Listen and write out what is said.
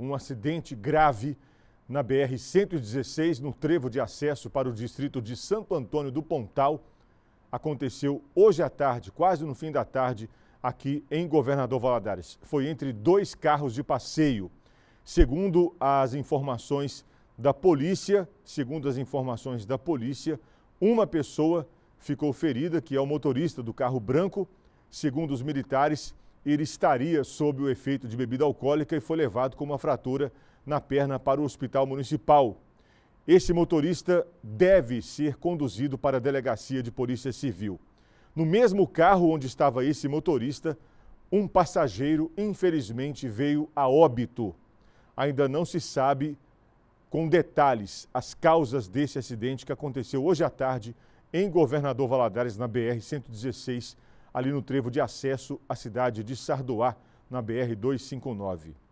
um acidente grave na BR-116, no trevo de acesso para o distrito de Santo Antônio do Pontal, aconteceu hoje à tarde, quase no fim da tarde, aqui em Governador Valadares. Foi entre dois carros de passeio. Segundo as informações da polícia, segundo as informações da polícia, uma pessoa ficou ferida, que é o motorista do carro branco. Segundo os militares, ele estaria sob o efeito de bebida alcoólica e foi levado com uma fratura na perna para o hospital municipal. Este motorista deve ser conduzido para a delegacia de polícia civil. No mesmo carro onde estava esse motorista, um passageiro infelizmente veio a óbito. Ainda não se sabe com detalhes as causas desse acidente que aconteceu hoje à tarde em Governador Valadares, na BR-116, ali no trevo de acesso à cidade de Sardoá, na BR-259.